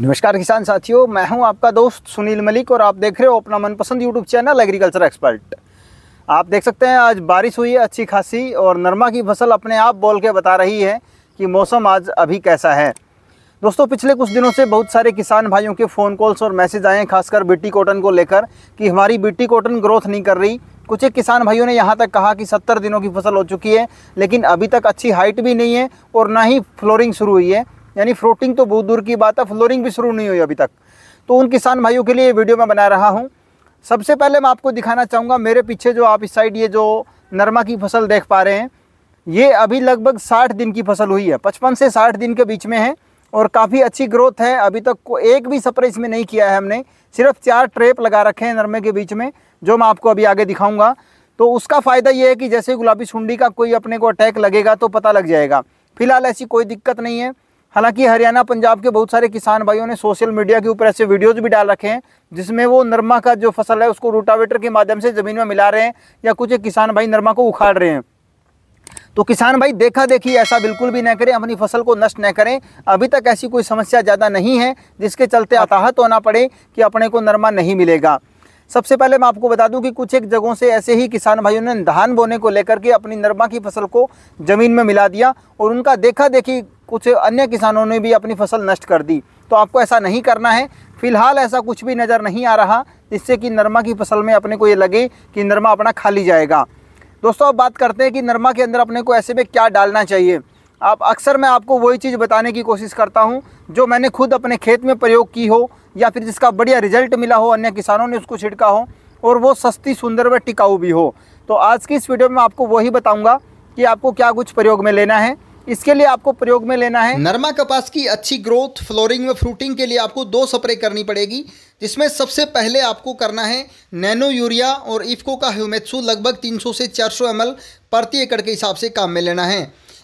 नमस्कार किसान साथियों मैं हूं आपका दोस्त सुनील मलिक और आप देख रहे हो अपना मनपसंद यूट्यूब चैनल एग्रीकल्चर एक्सपर्ट आप देख सकते हैं आज बारिश हुई है अच्छी खासी और नरमा की फसल अपने आप बोल के बता रही है कि मौसम आज अभी कैसा है दोस्तों पिछले कुछ दिनों से बहुत सारे किसान भाइयों के फ़ोन कॉल्स और मैसेज आए हैं खासकर बिट्टी कॉटन को लेकर कि हमारी बिट्टी कॉटन ग्रोथ नहीं कर रही कुछ एक किसान भाइयों ने यहाँ तक कहा कि सत्तर दिनों की फसल हो चुकी है लेकिन अभी तक अच्छी हाइट भी नहीं है और ना ही फ्लोरिंग शुरू हुई है यानी फ्लोटिंग तो बहुत दूर की बात है फ्लोरिंग भी शुरू नहीं हुई अभी तक तो उन किसान भाइयों के लिए वीडियो मैं बना रहा हूँ सबसे पहले मैं आपको दिखाना चाहूँगा मेरे पीछे जो आप इस साइड ये जो नरमा की फसल देख पा रहे हैं ये अभी लगभग साठ दिन की फसल हुई है पचपन से साठ दिन के बीच में है और काफ़ी अच्छी ग्रोथ है अभी तक को एक भी सप्रे इसमें नहीं किया है हमने सिर्फ चार ट्रेप लगा रखे हैं नरमे के बीच में जो मैं आपको अभी आगे दिखाऊंगा तो उसका फ़ायदा ये है कि जैसे गुलाबी सुंडी का कोई अपने को अटैक लगेगा तो पता लग जाएगा फिलहाल ऐसी कोई दिक्कत नहीं है हालांकि हरियाणा पंजाब के बहुत सारे किसान भाइयों ने सोशल मीडिया के ऊपर ऐसे वीडियोज़ भी डाल रखे हैं जिसमें वो नरमा का जो फसल है उसको रोटावेटर के माध्यम से ज़मीन में मिला रहे हैं या कुछ एक किसान भाई नरमा को उखाड़ रहे हैं तो किसान भाई देखा देखी ऐसा बिल्कुल भी न करें अपनी फसल को नष्ट न करें अभी तक ऐसी कोई समस्या ज़्यादा नहीं है जिसके चलते अताहत होना पड़े कि अपने को नरमा नहीं मिलेगा सबसे पहले मैं आपको बता दूं कि कुछ एक जगहों से ऐसे ही किसान भाइयों ने धान बोने को लेकर के अपनी नरमा की फसल को ज़मीन में मिला दिया और उनका देखा देखी कुछ अन्य किसानों ने भी अपनी फसल नष्ट कर दी तो आपको ऐसा नहीं करना है फिलहाल ऐसा कुछ भी नज़र नहीं आ रहा जिससे कि नरमा की फसल में अपने को ये लगे कि नरमा अपना खाली जाएगा दोस्तों अब बात करते हैं कि नरमा के अंदर अपने को ऐसे में क्या डालना चाहिए आप अक्सर मैं आपको वही चीज़ बताने की कोशिश करता हूँ जो मैंने खुद अपने खेत में प्रयोग की हो या फिर जिसका बढ़िया रिजल्ट मिला हो अन्य किसानों ने उसको छिड़का हो और वो सस्ती सुंदर व टिकाऊ भी हो तो आज की इस वीडियो में आपको वही बताऊँगा कि आपको क्या कुछ प्रयोग में लेना है इसके लिए आपको प्रयोग में लेना है नरमा कपास की अच्छी ग्रोथ फ्लोरिंग व फ्रूटिंग के लिए आपको दो स्प्रे करनी पड़ेगी जिसमें सबसे पहले आपको करना है नैनो यूरिया और इफ्को का ह्यूमेसू लगभग 300 से 400 एम प्रति एकड़ के हिसाब से काम में लेना है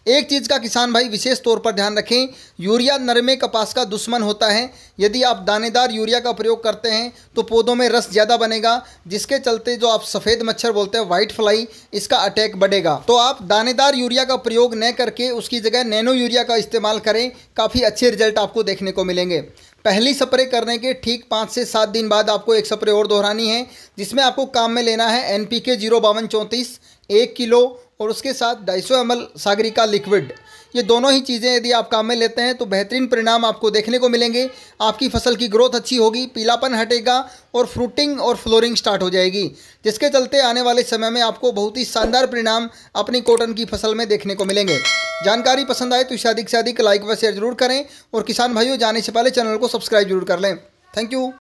एक चीज़ का किसान भाई विशेष तौर पर ध्यान रखें यूरिया नरमे कपास का दुश्मन होता है यदि आप दानेदार यूरिया का प्रयोग करते हैं तो पौधों में रस ज़्यादा बनेगा जिसके चलते जो आप सफ़ेद मच्छर बोलते हैं वाइट फ्लाई इसका अटैक बढ़ेगा तो आप दानेदार यूरिया का प्रयोग न करके उसकी जगह नैनो यूरिया का इस्तेमाल करें काफ़ी अच्छे रिजल्ट आपको देखने को मिलेंगे पहली स्प्रे करने के ठीक पाँच से सात दिन बाद आपको एक स्प्रे और दोहरानी है जिसमें आपको काम में लेना है एन पी के जीरो बावन चौंतीस एक किलो और उसके साथ डाइसो एमल एम सागरिका लिक्विड ये दोनों ही चीज़ें यदि आप काम में लेते हैं तो बेहतरीन परिणाम आपको देखने को मिलेंगे आपकी फसल की ग्रोथ अच्छी होगी पीलापन हटेगा और फ्रूटिंग और फ्लोरिंग स्टार्ट हो जाएगी जिसके चलते आने वाले समय में आपको बहुत ही शानदार परिणाम अपनी कॉटन की फसल में देखने को मिलेंगे जानकारी पसंद आए तो इसे अधिक से अधिक लाइक व शेयर जरूर करें और किसान भाइयों जाने से पहले चैनल को सब्सक्राइब जरूर कर लें थैंक यू